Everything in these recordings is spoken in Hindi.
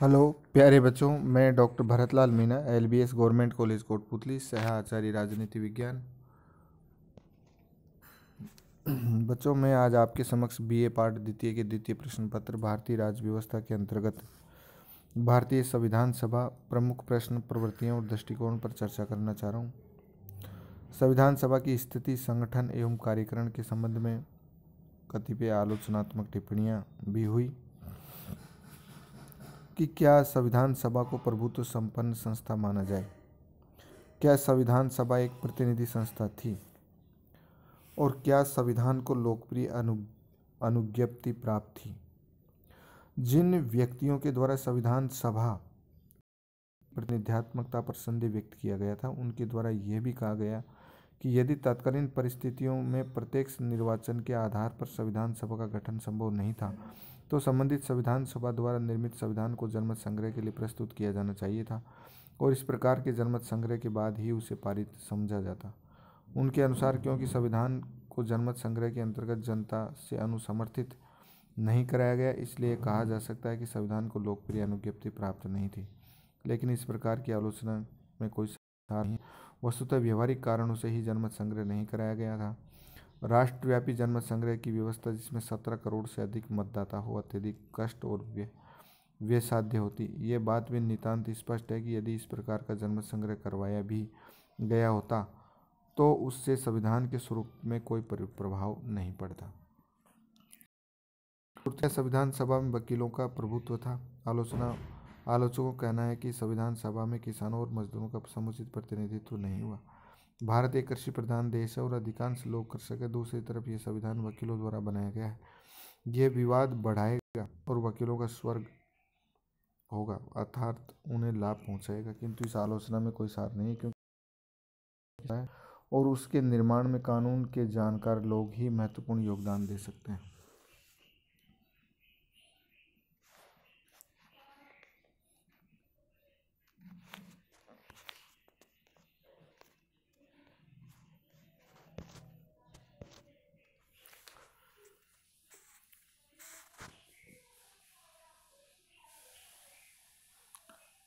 हेलो प्यारे बच्चों मैं doctor Bharatlal Meena LBS government college Kotputli सह आचार्य राजनीति विज्ञान बच्चों मैं आज आपके समक्ष बीए पार्ट द्वितीय के द्वितीय प्रश्न पत्र भारतीय राज्य व्यवस्था के अंतर्गत भारतीय संविधान सभा प्रमुख प्रश्न प्रवृत्तियों और दृष्टिकोण पर चर्चा करना चाह रहा हूँ संविधान सभा की स्थिति संगठन एवं कार्यकरण के संबंध में कतिपय आलोचनात्मक टिप्पणियाँ भी हुई कि क्या संविधान सभा को प्रभुत्व संपन्न संस्था माना जाए क्या संविधान सभा एक प्रतिनिधि संस्था थी और क्या संविधान को लोकप्रिय अनु अनुज्ञप्ति प्राप्त थी जिन व्यक्तियों के द्वारा संविधान सभा प्रतिनिध्यात्मकता पर संदेह व्यक्त किया गया था उनके द्वारा यह भी कहा गया कि यदि तत्कालीन परिस्थितियों में प्रत्येक निर्वाचन के आधार पर संविधान सभा का गठन संभव नहीं था तो संबंधित संविधान सभा द्वारा निर्मित संविधान को जनमत संग्रह के लिए प्रस्तुत किया जाना चाहिए था और इस प्रकार के जनमत संग्रह के बाद ही उसे पारित समझा जाता उनके अनुसार क्योंकि संविधान को जनमत संग्रह के अंतर्गत जनता से अनुसमर्थित नहीं कराया गया इसलिए कहा जा सकता है कि संविधान को लोकप्रिय अनुज्ञप्ति प्राप्त नहीं थी लेकिन इस प्रकार की आलोचना में कोई सार नहीं वस्तुतः व्यवहारिक कारणों से ही जनमत संग्रह नहीं कराया गया था राष्ट्रव्यापी जनमत संग्रह की व्यवस्था जिसमें सत्रह करोड़ से अधिक मतदाता हो अत्यधिक कष्ट और व्यय व्यय साध्य होती ये बात भी नितांत स्पष्ट है कि यदि इस प्रकार का जनमत संग्रह करवाया भी गया होता तो उससे संविधान के स्वरूप में कोई प्रभाव नहीं पड़ता संविधान सभा में वकीलों का प्रभुत्व था आलोचना आलोचकों का कहना है कि संविधान सभा में किसानों और मजदूरों का समुचित प्रतिनिधित्व नहीं हुआ भारत एक कृषि प्रधान देश है और अधिकांश लोग कृषक है दूसरी तरफ यह संविधान वकीलों द्वारा बनाया गया है यह विवाद बढ़ाएगा और वकीलों का स्वर्ग होगा अर्थात उन्हें लाभ पहुंचाएगा किंतु इस आलोचना में कोई सार नहीं क्योंकि और उसके निर्माण में कानून के जानकार लोग ही महत्वपूर्ण योगदान दे सकते हैं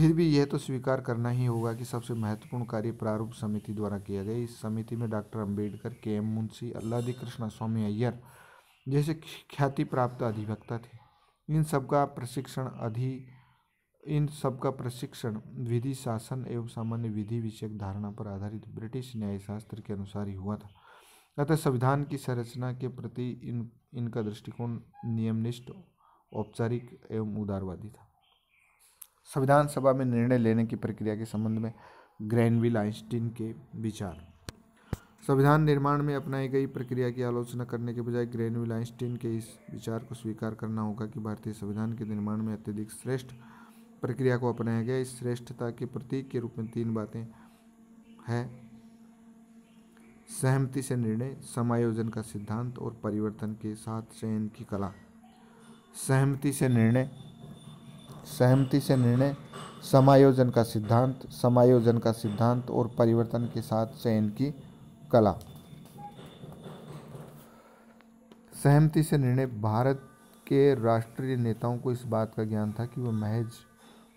फिर भी यह तो स्वीकार करना ही होगा कि सबसे महत्वपूर्ण कार्य प्रारूप समिति द्वारा किया गया इस समिति में doctor Ambedkar K M Munshi Alladi Krishnaswami Ayyar जैसे ख्याति प्राप्त अधिवक्ता थे इन सबका प्रशिक्षण अधि इन सबका प्रशिक्षण विधि शासन एवं सामान्य विधि विषयक धारणा पर आधारित ब्रिटिश न्यायशास्त्र के अनुसार ही हुआ था अतः संविधान की संरचना के प्रति इन इनका दृष्टिकोण नियमनिष्ठ औपचारिक एवं उदारवादी था संविधान सभा में निर्णय लेने की प्रक्रिया के संबंध में ग्रैनविल आइंस्टीन के विचार संविधान निर्माण में अपनाई गई प्रक्रिया की आलोचना करने के बजाय ग्रैनविल आइंस्टीन के इस विचार को स्वीकार करना होगा कि भारतीय संविधान के निर्माण में अत्यधिक श्रेष्ठ प्रक्रिया को अपनाया गया इस श्रेष्ठता के प्रतीक के रूप में तीन बातें हैं सहमति से निर्णय समायोजन का सिद्धांत और परिवर्तन के साथ चयन की कला सहमति से निर्णय सहमति से निर्णय समायोजन का सिद्धांत समायोजन का सिद्धांत और परिवर्तन के साथ चयन की कला सहमति से निर्णय भारत के राष्ट्रीय नेताओं को इस बात का ज्ञान था कि वह महज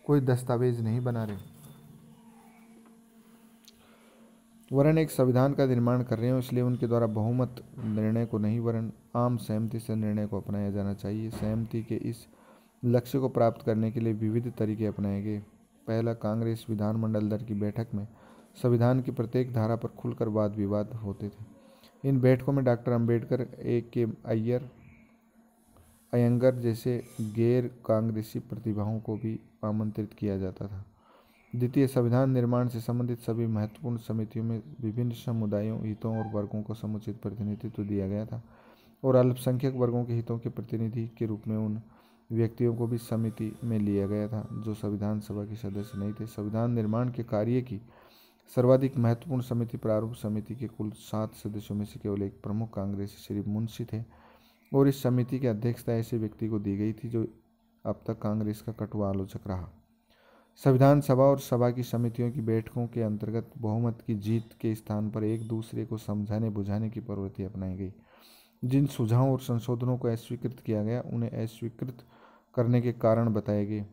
कोई दस्तावेज नहीं बना रहे वरण एक संविधान का निर्माण कर रहे हैं इसलिए उनके द्वारा बहुमत निर्णय को नहीं वरण आम सहमति से निर्णय को अपनाया जाना चाहिए सहमति के इस लक्ष्य को प्राप्त करने के लिए विविध तरीके अपनाए गए पहला कांग्रेस विधानमंडल दल की बैठक में संविधान की प्रत्येक धारा पर खुलकर वाद विवाद होते थे इन बैठकों में डॉक्टर अंबेडकर ए के अय्यर अयंगर जैसे गैर कांग्रेसी प्रतिभाओं को भी आमंत्रित किया जाता था द्वितीय संविधान निर्माण से संबंधित सभी महत्वपूर्ण समितियों में विभिन्न समुदायों हितों और वर्गों को समुचित प्रतिनिधित्व दिया गया था और अल्पसंख्यक वर्गों के हितों के प्रतिनिधि के रूप में उन व्यक्तियों को भी समिति में लिया गया था जो संविधान सभा के सदस्य नहीं थे संविधान निर्माण के कार्य की सर्वाधिक महत्वपूर्ण समिति प्रारूप समिति के कुल सात सदस्यों में से केवल एक प्रमुख कांग्रेसी श्री मुंशी थे और इस समिति की अध्यक्षता ऐसे व्यक्ति को दी गई थी जो अब तक कांग्रेस का कटुआ आलोचक रहा संविधान सभा और सभा की समितियों की बैठकों के अंतर्गत बहुमत की जीत के स्थान पर एक दूसरे को समझाने बुझाने की प्रवृत्ति अपनाई गई जिन सुझावों और संशोधनों को अस्वीकृत किया गया उन्हें अस्वीकृत करने के कारण बताए गए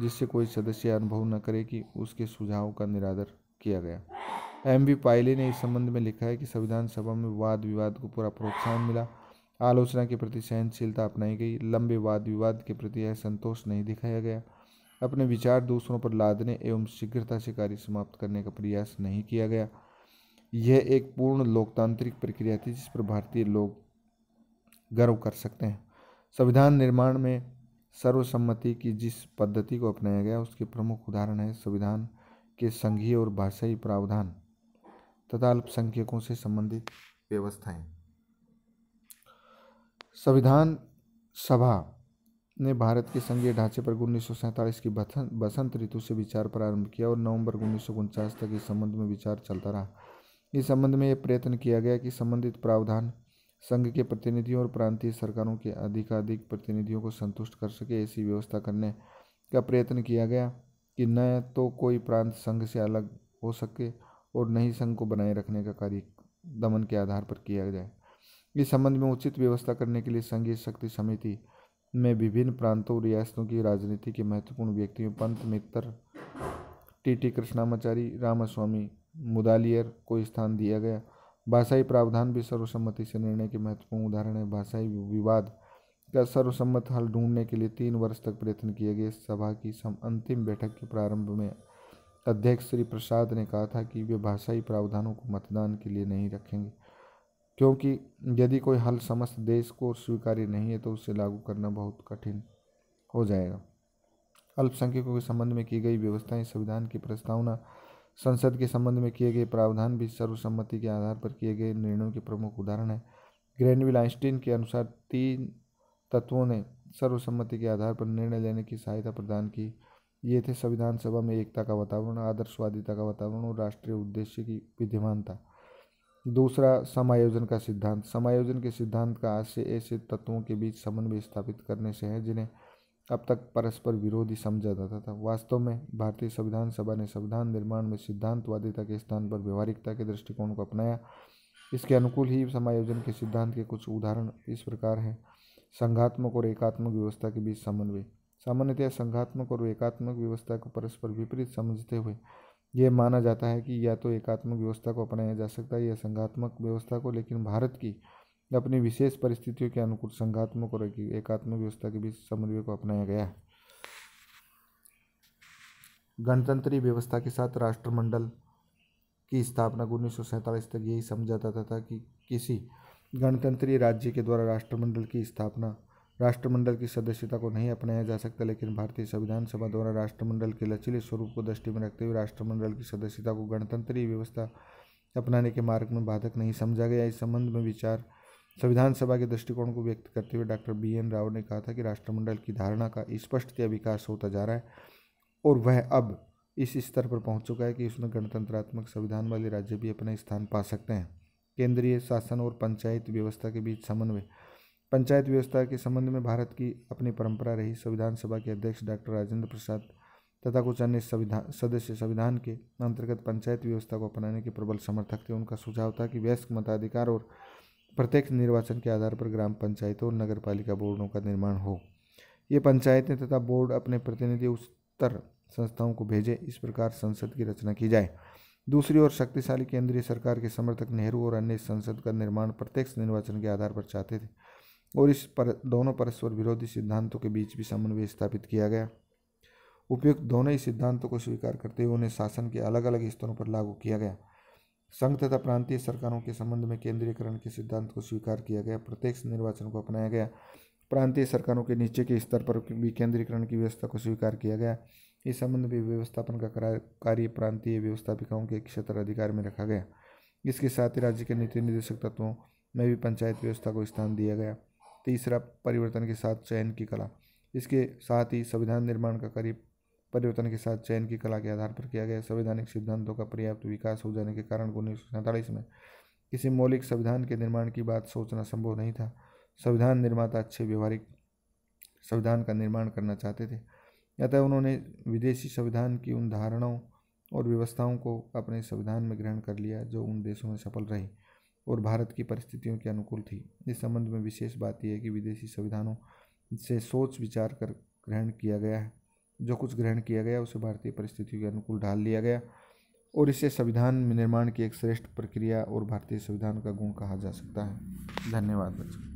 जिससे कोई सदस्य अनुभव न करे कि उसके सुझावों का निरादर किया गया एम वी पायले ने इस संबंध में लिखा है कि संविधान सभा में वाद विवाद को पूरा प्रोत्साहन मिला आलोचना के प्रति सहनशीलता अपनाई गई लंबे वाद विवाद के प्रति यह संतोष नहीं दिखाया गया अपने विचार दूसरों पर लादने एवं शीघ्रता से कार्य समाप्त करने का प्रयास नहीं किया गया यह एक पूर्ण लोकतांत्रिक प्रक्रिया थी जिस पर भारतीय लोग गर्व कर सकते हैं संविधान निर्माण में सर्वसम्मति की जिस पद्धति को अपनाया गया उसके प्रमुख उदाहरण है संविधान के संघीय और भाषाई प्रावधान तथा अल्पसंख्यकों से संबंधित व्यवस्थाएं संविधान सभा ने भारत के संघीय ढांचे पर उन्नीस की बसंत ऋतु से विचार प्रारंभ किया और नवंबर उन्नीस तक इस संबंध में विचार चलता रहा इस संबंध में यह प्रयत्न किया गया कि संबंधित प्रावधान संघ के प्रतिनिधियों और प्रांतीय सरकारों के अधिकाधिक प्रतिनिधियों को संतुष्ट कर सके ऐसी व्यवस्था करने का प्रयत्न किया गया कि न तो कोई प्रांत संघ से अलग हो सके और न ही संघ को बनाए रखने का कार्य दमन के आधार पर किया जाए इस संबंध में उचित व्यवस्था करने के लिए संघीय शक्ति समिति में विभिन्न प्रांतों और रियासतों की राजनीति के महत्वपूर्ण व्यक्तियों पंत मित्र टी टी कृष्णामाचारी रामास्वामी मुदालियर को स्थान दिया गया भाषाई प्रावधान भी सर्वसम्मति से निर्णय के महत्वपूर्ण उदाहरण है भाषाई विवाद का सर्वसम्मत हल ढूंढने के लिए तीन वर्ष तक प्रयत्न किए गए सभा की अंतिम बैठक के प्रारंभ में अध्यक्ष श्री प्रसाद ने कहा था कि वे भाषाई प्रावधानों को मतदान के लिए नहीं रखेंगे क्योंकि यदि कोई हल समस्त देश को स्वीकार्य नहीं है तो उसे लागू करना बहुत कठिन हो जाएगा अल्पसंख्यकों के संबंध में की गई व्यवस्थाएं संविधान की प्रस्तावना संसद के संबंध में किए गए प्रावधान भी सर्वसम्मति के आधार पर किए गए निर्णयों के प्रमुख उदाहरण हैं ग्रैंडविल आइंस्टीन के अनुसार तीन तत्वों ने सर्वसम्मति के आधार पर निर्णय लेने की सहायता प्रदान की ये थे संविधान सभा में एकता का वातावरण आदर्शवादिता का वातावरण और राष्ट्रीय उद्देश्य की विद्यमानता दूसरा समायोजन का सिद्धांत समायोजन के सिद्धांत का आशय ऐसे तत्वों के बीच समन्वय स्थापित करने से है जिन्हें अब तक परस्पर विरोधी समझा जाता था वास्तव में भारतीय संविधान सभा ने संविधान निर्माण में सिद्धांतवादिता के स्थान पर व्यवहारिकता के दृष्टिकोण को अपनाया इसके अनुकूल ही समायोजन के सिद्धांत के कुछ उदाहरण इस प्रकार हैं संघात्मक और एकात्मक व्यवस्था के बीच समन्वय सामान्यतः संघात्मक और एकात्मक व्यवस्था को परस्पर विपरीत समझते हुए यह माना जाता है कि या तो एकात्मक व्यवस्था को अपनाया जा सकता है या संघात्मक व्यवस्था को लेकिन भारत की अपनी विशेष परिस्थितियों के अनुकूल संघात्मक और एकात्मक व्यवस्था के बीच समन्वय को अपनाया गया गणतंत्री व्यवस्था के साथ राष्ट्रमंडल की स्थापना उन्नीस तक यही समझा जाता था कि किसी गणतंत्री राज्य के द्वारा राष्ट्रमंडल की स्थापना राष्ट्रमंडल की सदस्यता को नहीं अपनाया जा सकता लेकिन भारतीय संविधान सभा द्वारा राष्ट्रमंडल के लचीले स्वरूप को दृष्टि में रखते हुए राष्ट्रमंडल की सदस्यता को गणतंत्रीय व्यवस्था अपनाने के मार्ग में बाधक नहीं समझा गया इस संबंध में विचार संविधान सभा के दृष्टिकोण को व्यक्त करते हुए डॉक्टर बी एन राव ने कहा था कि राष्ट्रमंडल की धारणा का स्पष्टतया विकास होता जा रहा है और वह अब इस स्तर पर पहुंच चुका है कि उसमें गणतंत्रात्मक संविधान वाले राज्य भी अपना स्थान पा सकते हैं केंद्रीय शासन और पंचायत व्यवस्था के बीच समन्वय पंचायत व्यवस्था के संबंध में भारत की अपनी परंपरा रही संविधान सभा के अध्यक्ष डॉक्टर राजेंद्र प्रसाद तथा कुछ अन्य संविधान सदस्य संविधान के अंतर्गत पंचायत व्यवस्था को अपनाने के प्रबल समर्थक थे उनका सुझाव था कि वयस्क मताधिकार और प्रत्येक निर्वाचन के आधार पर ग्राम पंचायतों और नगर पालिका बोर्डों का निर्माण हो ये पंचायतें तथा बोर्ड अपने प्रतिनिधि उत्तर संस्थाओं को भेजें इस प्रकार संसद की रचना की जाए दूसरी ओर शक्तिशाली केंद्रीय सरकार के समर्थक नेहरू और अन्य संसद का निर्माण प्रत्यक्ष निर्वाचन के आधार पर चाहते थे और इस पर दोनों परस्पर विरोधी सिद्धांतों के बीच भी समन्वय स्थापित किया गया उपयुक्त दोनों ही सिद्धांतों को स्वीकार करते हुए उन्हें शासन के अलग अलग स्तरों पर लागू किया गया संघ तथा प्रांतीय सरकारों के संबंध में केंद्रीयकरण के सिद्धांत को स्वीकार किया गया प्रत्येक निर्वाचन को अपनाया गया प्रांतीय सरकारों के नीचे के स्तर पर भी केंद्रीकरण की व्यवस्था को स्वीकार किया गया इस संबंध में व्यवस्थापन का कार्य प्रांतीय व्यवस्थापिकाओं के क्षेत्र अधिकार में रखा गया इसके साथ ही राज्य के नीति निर्देशक तत्वों में भी पंचायत व्यवस्था को स्थान दिया गया तीसरा परिवर्तन के साथ चयन की कला इसके साथ ही संविधान निर्माण का करीब परिवर्तन के साथ चयन की कला के आधार पर किया गया संवैधानिक सिद्धांतों का पर्याप्त विकास हो जाने के कारण उन्नीस सौ सैंतालीस में किसी मौलिक संविधान के निर्माण की बात सोचना संभव नहीं था संविधान निर्माता अच्छे व्यवहारिक संविधान का निर्माण करना चाहते थे अतः उन्होंने विदेशी संविधान की उन धारणाओं और व्यवस्थाओं को अपने संविधान में ग्रहण कर लिया जो उन देशों में सफल रही और भारत की परिस्थितियों के अनुकूल थी इस संबंध में विशेष बात यह है कि विदेशी संविधानों से सोच विचार कर ग्रहण किया गया है जो कुछ ग्रहण किया गया उसे भारतीय परिस्थितियों के अनुकूल ढाल लिया गया और इसे संविधान निर्माण की एक श्रेष्ठ प्रक्रिया और भारतीय संविधान का गुण कहा जा सकता है धन्यवाद बच्चों